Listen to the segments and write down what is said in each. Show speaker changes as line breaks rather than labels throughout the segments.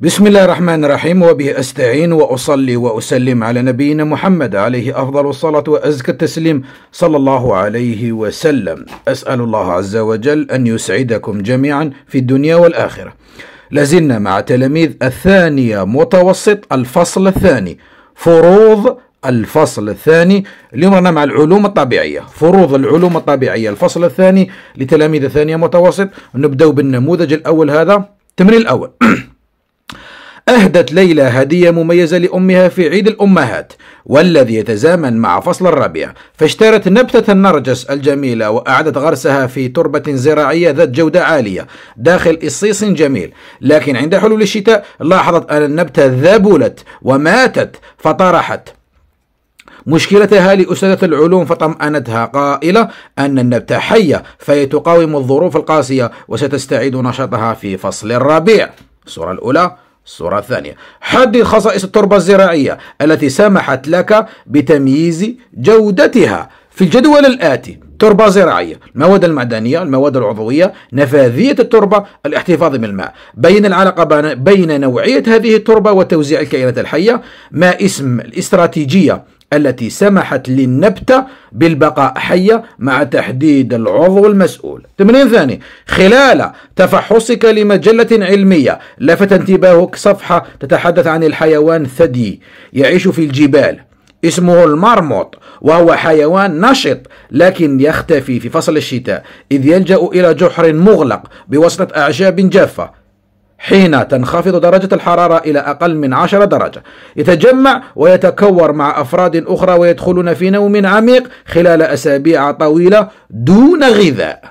بسم الله الرحمن الرحيم وبه استعين واصلي واسلم على نبينا محمد عليه افضل الصلاه وازكى التسليم صلى الله عليه وسلم. اسال الله عز وجل ان يسعدكم جميعا في الدنيا والاخره. لازلنا مع تلاميذ الثانيه متوسط الفصل الثاني فروض الفصل الثاني اليوم رانا مع العلوم الطبيعيه فروض العلوم الطبيعيه الفصل الثاني لتلاميذ الثانيه متوسط نبداو بالنموذج الاول هذا التمرين الاول أهدت ليلى هدية مميزة لأمها في عيد الأمهات والذي يتزامن مع فصل الربيع فاشترت نبتة النرجس الجميلة وأعدت غرسها في تربة زراعية ذات جودة عالية داخل إصيص جميل لكن عند حلول الشتاء لاحظت أن النبتة ذبلت وماتت فطرحت مشكلتها لأستاذة العلوم فطمأنتها قائلة أن النبتة حية فهي تقاوم الظروف القاسية وستستعيد نشاطها في فصل الربيع الصورة الأولى الصورة الثانية حدد خصائص التربة الزراعية التي سمحت لك بتمييز جودتها في الجدول الآتي تربة زراعية المواد المعدنية المواد العضوية نفاذية التربة الاحتفاظ بالماء بين العلاقة بين نوعية هذه التربة وتوزيع الكائنات الحية ما اسم الاستراتيجية التي سمحت للنبتة بالبقاء حية مع تحديد العضو المسؤول تمرين ثاني خلال تفحصك لمجلة علمية لفت انتباهك صفحة تتحدث عن الحيوان ثدي يعيش في الجبال اسمه المرموط وهو حيوان نشط لكن يختفي في فصل الشتاء إذ يلجأ إلى جحر مغلق بواسطة أعشاب جافة حين تنخفض درجة الحرارة إلى أقل من 10 درجة يتجمع ويتكور مع أفراد أخرى ويدخلون في نوم عميق خلال أسابيع طويلة دون غذاء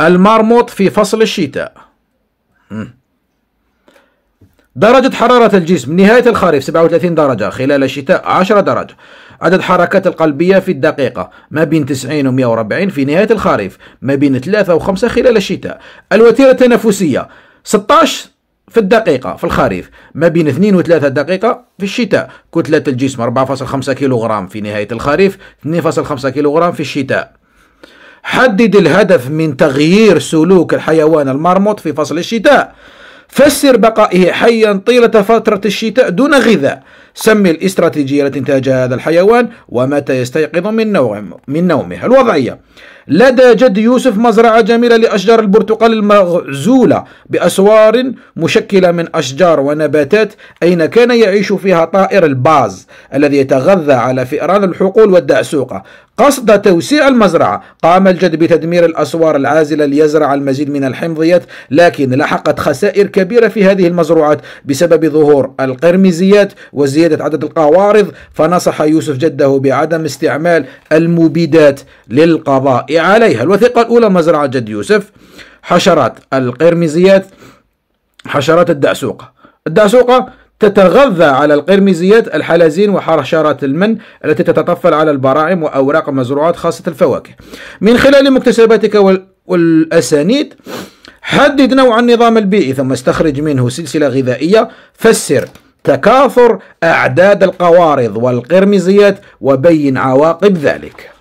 المرمط في فصل الشتاء درجة حرارة الجسم نهاية الخريف 37 درجة خلال الشتاء 10 درجة عدد حركات القلبية في الدقيقة ما بين 90 و 140 في نهاية الخريف ما بين 3 و 5 خلال الشتاء الوتيرة التنفسية 16 في الدقيقة في الخريف ما بين 2 و 3 دقيقة في الشتاء كتلة الجسم 4.5 كيلوغرام في نهاية الخريف 2.5 كيلوغرام في الشتاء حدد الهدف من تغيير سلوك الحيوان المرمط في فصل الشتاء فسر بقائه حيا طيلة فترة الشتاء دون غذاء سمي الاستراتيجية التي انتاجها هذا الحيوان ومتى يستيقظ من نومه من نومه الوضعية لدى جد يوسف مزرعة جميلة لأشجار البرتقال المغزولة بأسوار مشكلة من أشجار ونباتات أين كان يعيش فيها طائر الباز الذي يتغذى على فئران الحقول والدعسوقة قصد توسيع المزرعة قام الجد بتدمير الأسوار العازلة ليزرع المزيد من الحمضيات لكن لحقت خسائر كبيرة في هذه المزروعات بسبب ظهور القرمزيات وزيادة عدد القوارض فنصح يوسف جده بعدم استعمال المبيدات للقضاء عليها الوثيقة الأولى مزرعة جد يوسف حشرات القرمزيات حشرات الدعسوقة الدعسوقة تتغذى على القرمزيات الحلزين وحشرات المن التي تتطفل على البراعم وأوراق المزروعات خاصة الفواكه من خلال مكتسباتك والأسانيد حدد نوع النظام البيئي ثم استخرج منه سلسلة غذائية فسر تكاثر أعداد القوارض والقرمزيات وبين عواقب ذلك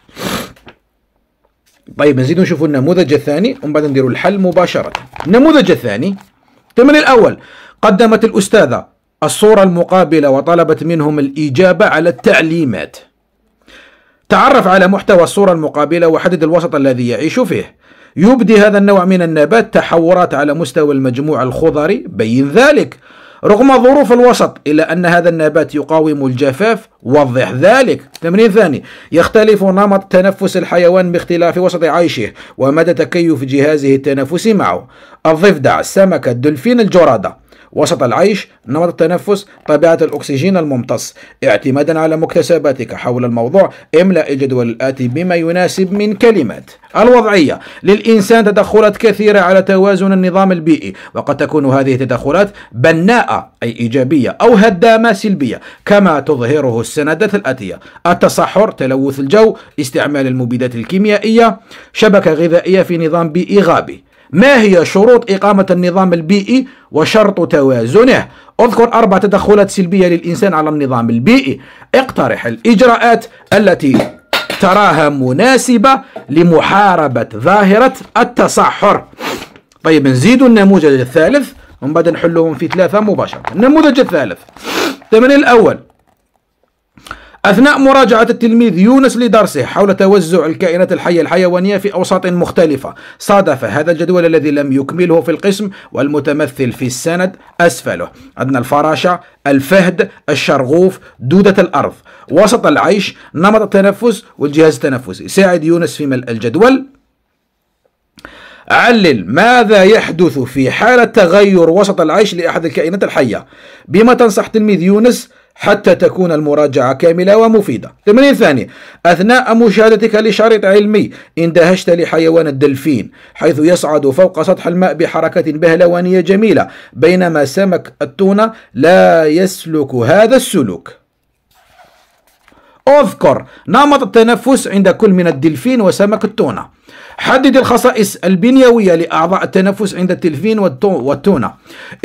طيب نزيد نشوف النموذج الثاني ومن بعد نديروا الحل مباشرة النموذج الثاني التمرين الأول قدمت الأستاذة الصورة المقابلة وطلبت منهم الإجابة على التعليمات تعرف على محتوى الصورة المقابلة وحدد الوسط الذي يعيش فيه يبدي هذا النوع من النبات تحورات على مستوى المجموع الخضري بين ذلك رغم ظروف الوسط إلا أن هذا النبات يقاوم الجفاف وضح ذلك تمرين ثاني يختلف نمط تنفس الحيوان باختلاف وسط عيشه ومدى تكيف جهازه التنفسي معه الضفدع السمكة الدلفين الجرادة وسط العيش نمط التنفس طبيعة الأكسجين الممتص اعتمادا على مكتسباتك حول الموضوع املأ الجدول الآتي بما يناسب من كلمات الوضعية للإنسان تدخلات كثيرة على توازن النظام البيئي وقد تكون هذه التدخلات بناءة أي إيجابية أو هدامة سلبية كما تظهره السندات الآتية التصحر تلوث الجو استعمال المبيدات الكيميائية شبكة غذائية في نظام بيئي غابي ما هي شروط إقامة النظام البيئي وشرط توازنه اذكر أربع تدخلات سلبية للإنسان على النظام البيئي اقترح الإجراءات التي تراها مناسبة لمحاربة ظاهرة التصحر طيب نزيد النموذج الثالث ومن بعد نحلهم في ثلاثة مباشرة النموذج الثالث الثمن الأول أثناء مراجعة التلميذ يونس لدرسه حول توزع الكائنات الحية الحيوانية في أوساط مختلفة صادف هذا الجدول الذي لم يكمله في القسم والمتمثل في السند أسفله عندنا الفراشة الفهد الشرغوف دودة الأرض وسط العيش نمط التنفس والجهاز التنفسي ساعد يونس في ملء الجدول علل ماذا يحدث في حالة تغير وسط العيش لأحد الكائنات الحية بما تنصح تلميذ يونس حتى تكون المراجعة كاملة ومفيدة تمرين ثاني أثناء مشاهدتك لشريط علمي اندهشت لحيوان الدلفين حيث يصعد فوق سطح الماء بحركة بهلوانية جميلة بينما سمك التونة لا يسلك هذا السلوك اذكر نمط التنفس عند كل من الدلفين وسمك التونة حدد الخصائص البنيوية لأعضاء التنفس عند الدلفين والتونة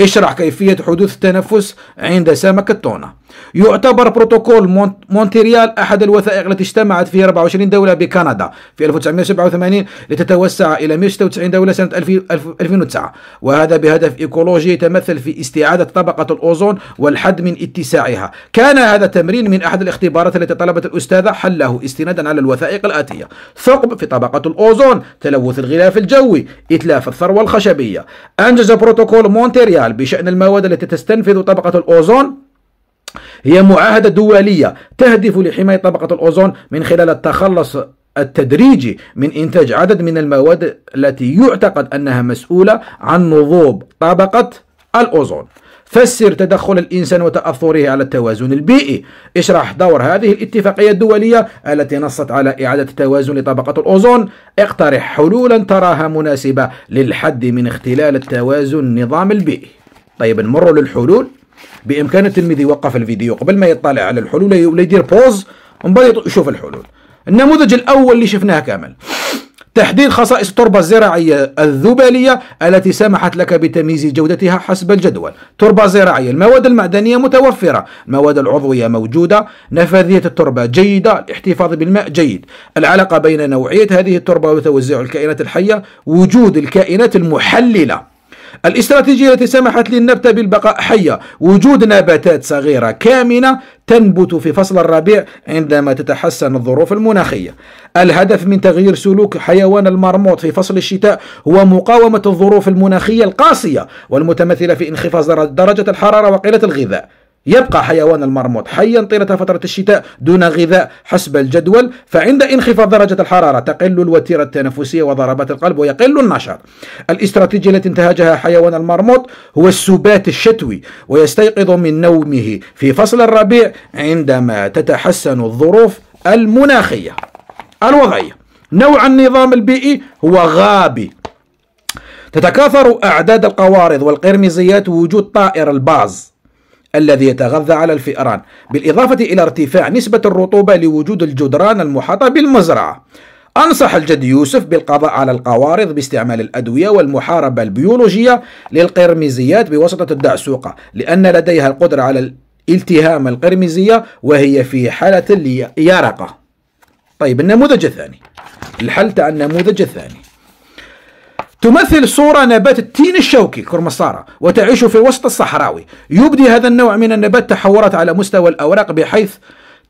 اشرح كيفية حدوث التنفس عند سمك التونة يعتبر بروتوكول مونتريال أحد الوثائق التي اجتمعت فيها 24 دولة بكندا في 1987 لتتوسع إلى 196 دولة سنة 2009 وهذا بهدف إيكولوجي يتمثل في استعادة طبقة الأوزون والحد من اتساعها كان هذا التمرين من أحد الاختبارات التي طلبت الأستاذة حله استنادا على الوثائق الآتية ثقب في طبقة الأوزون تلوث الغلاف الجوي إتلاف الثروة الخشبية أنجز بروتوكول مونتريال بشأن المواد التي تستنفذ طبقة الأوزون هي معاهدة دولية تهدف لحماية طبقة الأوزون من خلال التخلص التدريجي من إنتاج عدد من المواد التي يعتقد أنها مسؤولة عن نضوب طبقة الأوزون فسر تدخل الإنسان وتأثره على التوازن البيئي اشرح دور هذه الاتفاقية الدولية التي نصت على إعادة التوازن لطبقة الأوزون اقترح حلولا تراها مناسبة للحد من اختلال التوازن النظام البيئي طيب نمر للحلول بامكان التلميذ يوقف الفيديو قبل ما يطلع على الحلول ولا يدير بوز ومن بعد يشوف الحلول النموذج الاول اللي شفناه كامل تحديد خصائص التربة الزراعية الذبالية التي سمحت لك بتمييز جودتها حسب الجدول تربة زراعية المواد المعدنية متوفرة المواد العضوية موجودة نفاذية التربة جيدة الاحتفاظ بالماء جيد العلاقة بين نوعية هذه التربة وتوزيع الكائنات الحية وجود الكائنات المحللة الاستراتيجية التي سمحت للنبتة بالبقاء حية وجود نباتات صغيرة كامنة تنبت في فصل الربيع عندما تتحسن الظروف المناخية الهدف من تغيير سلوك حيوان المرموط في فصل الشتاء هو مقاومة الظروف المناخية القاسية والمتمثلة في انخفاض درجة الحرارة وقلة الغذاء يبقى حيوان المرموط حيا طيلة فترة الشتاء دون غذاء حسب الجدول فعند انخفاض درجة الحرارة تقل الوتيرة التنفسية وضربات القلب ويقل النشاط الاستراتيجية التي انتهجها حيوان المرموط هو السبات الشتوي ويستيقظ من نومه في فصل الربيع عندما تتحسن الظروف المناخية الوضعية نوع النظام البيئي هو غابي تتكاثر أعداد القوارض والقرمزيات وجود طائر الباز الذي يتغذى على الفئران بالإضافة إلى ارتفاع نسبة الرطوبة لوجود الجدران المحاطة بالمزرعة أنصح الجد يوسف بالقضاء على القوارض باستعمال الأدوية والمحاربة البيولوجية للقرمزيات بواسطة الدعسوقة لأن لديها القدرة على التهام القرمزية وهي في حالة اليرقة طيب النموذج الثاني الحل تاع النموذج الثاني تمثل صورة نبات التين الشوكي كرمصارة وتعيش في وسط الصحراوي يبدي هذا النوع من النبات تحورات على مستوى الأوراق بحيث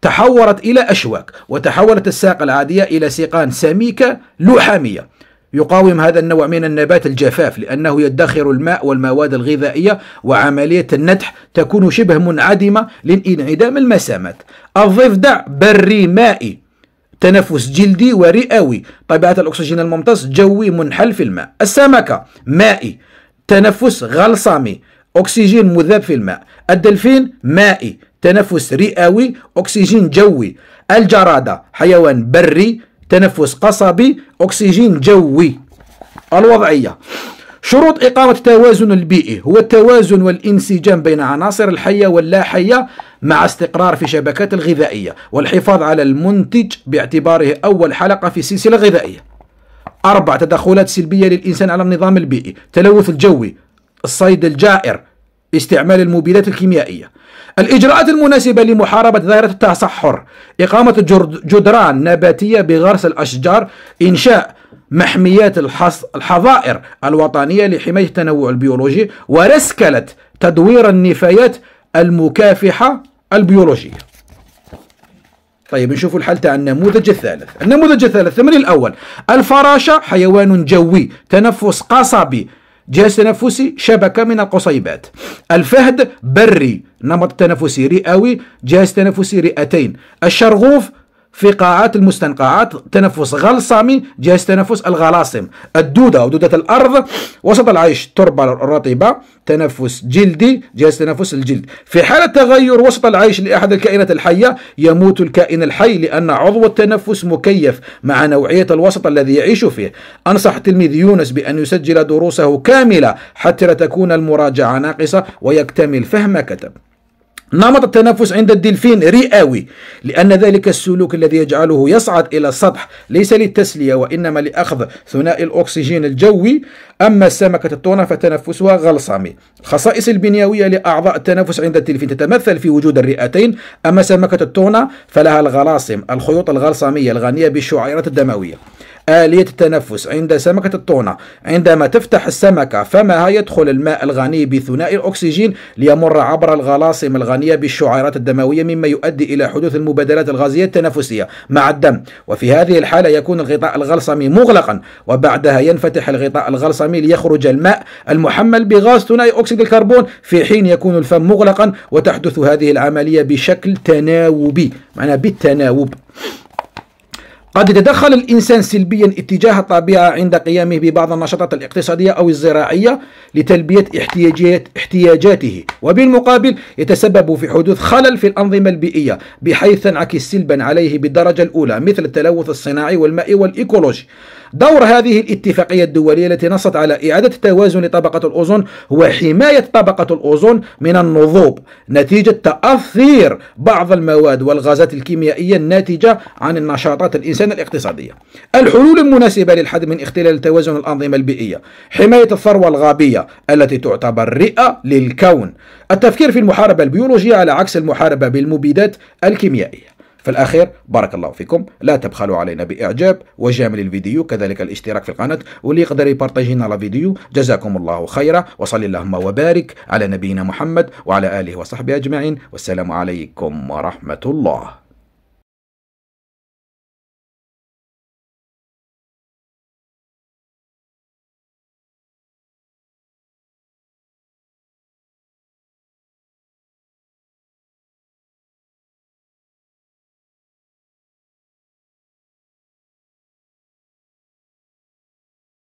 تحورت إلى أشواك وتحولت الساق العادية إلى سيقان سميكة لحامية يقاوم هذا النوع من النبات الجفاف لأنه يدخر الماء والمواد الغذائية وعملية النتح تكون شبه منعدمة لانعدام المسامات الضفدع بري مائي تنفس جلدي ورئوي طبيعة الأكسجين الممتص جوي منحل في الماء السمكة مائي تنفس غلصامي أكسجين مذاب في الماء الدلفين مائي تنفس رئوي أكسجين جوي الجرادة حيوان بري تنفس قصبي أكسجين جوي الوضعية شروط إقامة التوازن البيئي هو التوازن والانسجام بين عناصر الحية واللا حية مع استقرار في شبكات الغذائية والحفاظ على المنتج باعتباره أول حلقة في السلسلة الغذائية أربع تدخلات سلبية للإنسان على النظام البيئي تلوث الجوي الصيد الجائر استعمال المبيدات الكيميائية الإجراءات المناسبة لمحاربة ظاهرة التصحر إقامة جدران نباتية بغرس الأشجار إنشاء محميات الحظائر الوطنية لحماية التنوع البيولوجي ورسكلة تدوير النفايات المكافحة البيولوجية طيب نشوفوا الحل تاع النموذج الثالث النموذج الثالث الثمن الأول الفراشة حيوان جوي تنفس قصبي جهاز تنفسي شبكة من القصيبات الفهد بري نمط تنفسي رئوي جهاز تنفسي رئتين الشرغوف في قاعات المستنقعات تنفس غلصامي جهاز تنفس الغلاصم الدودة ودودة الأرض وسط العيش تربة الرطبة تنفس جلدي جهاز تنفس الجلد في حالة تغير وسط العيش لأحد الكائنات الحية يموت الكائن الحي لأن عضو التنفس مكيف مع نوعية الوسط الذي يعيش فيه أنصح التلميذ يونس بأن يسجل دروسه كاملة حتى لا تكون المراجعة ناقصة ويكتمل فهم كتب نمط التنفس عند الدلفين رئوي لأن ذلك السلوك الذي يجعله يصعد إلى السطح ليس للتسلية وإنما لأخذ ثنائي الأكسجين الجوي أما السمكة التونة فتنفسها غلصامي الخصائص البنيوية لأعضاء التنفس عند الدلفين تتمثل في وجود الرئتين أما سمكة التونة فلها الغلاصم الخيوط الغلصامية الغنية بالشعيرات الدموية آلية التنفس عند سمكة الطونة عندما تفتح السمكة فمها يدخل الماء الغني بثنائي الأكسجين ليمر عبر الغلاصم الغنية بالشعيرات الدموية مما يؤدي إلى حدوث المبادلات الغازية التنفسية مع الدم وفي هذه الحالة يكون الغطاء الغلصمي مغلقا وبعدها ينفتح الغطاء الغلصمي ليخرج الماء المحمل بغاز ثنائي أكسيد الكربون في حين يكون الفم مغلقا وتحدث هذه العملية بشكل تناوبي معناها بالتناوب قد يتدخل الإنسان سلبيا اتجاه الطبيعة عند قيامه ببعض النشاطات الاقتصادية أو الزراعية لتلبية احتياجات احتياجاته وبالمقابل يتسبب في حدوث خلل في الأنظمة البيئية بحيث تنعكس سلبا عليه بالدرجة الأولى مثل التلوث الصناعي والمائي والإيكولوجي دور هذه الاتفاقية الدولية التي نصت على إعادة توازن طبقة الأوزون هو حماية طبقة الأوزون من النضوب نتيجة تأثير بعض المواد والغازات الكيميائية الناتجة عن النشاطات الإنسان الاقتصادية الحلول المناسبة للحد من اختلال توازن الأنظمة البيئية حماية الثروة الغابية التي تعتبر رئة للكون التفكير في المحاربة البيولوجية على عكس المحاربة بالمبيدات الكيميائية في الأخير بارك الله فيكم لا تبخلوا علينا بإعجاب وجامل الفيديو كذلك الاشتراك في القناة واللي يقدر يبارطاجينا لا فيديو جزاكم الله خيرا وصلي اللهم وبارك على نبينا محمد وعلى آله وصحبه أجمعين والسلام عليكم ورحمة الله